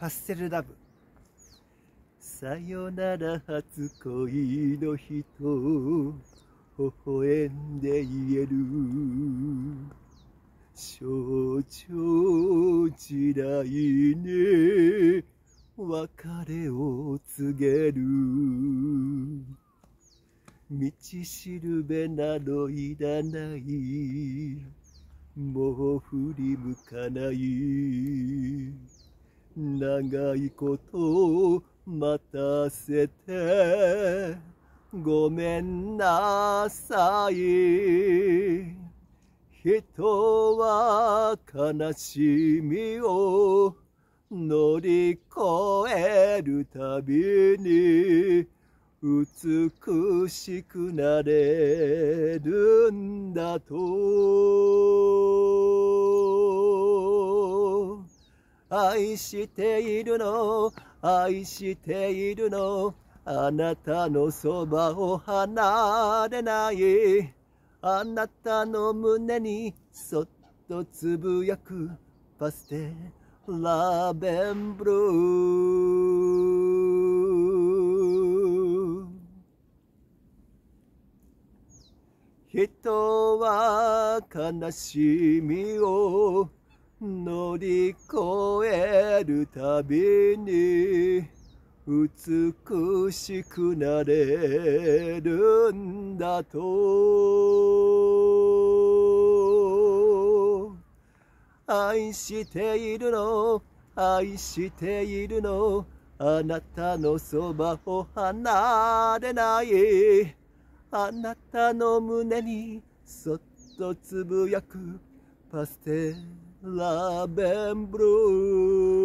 パステルラブ。さよなら初恋の人、微笑んで言える。象徴時代ね、別れを告げる。道しるべなどいらない。もう振り向かない。長いこと待たせてごめんなさい人は悲しみを乗り越えるたびに美しくなれるんだと愛しているの愛しているのあなたのそばを離れないあなたの胸にそっとつぶやくパステラベンブルー人は悲しみを乗り越えるたびに美しくなれるんだと愛しているの愛しているのあなたのそばを離れないあなたの胸にそっとつぶやくパステル la bembru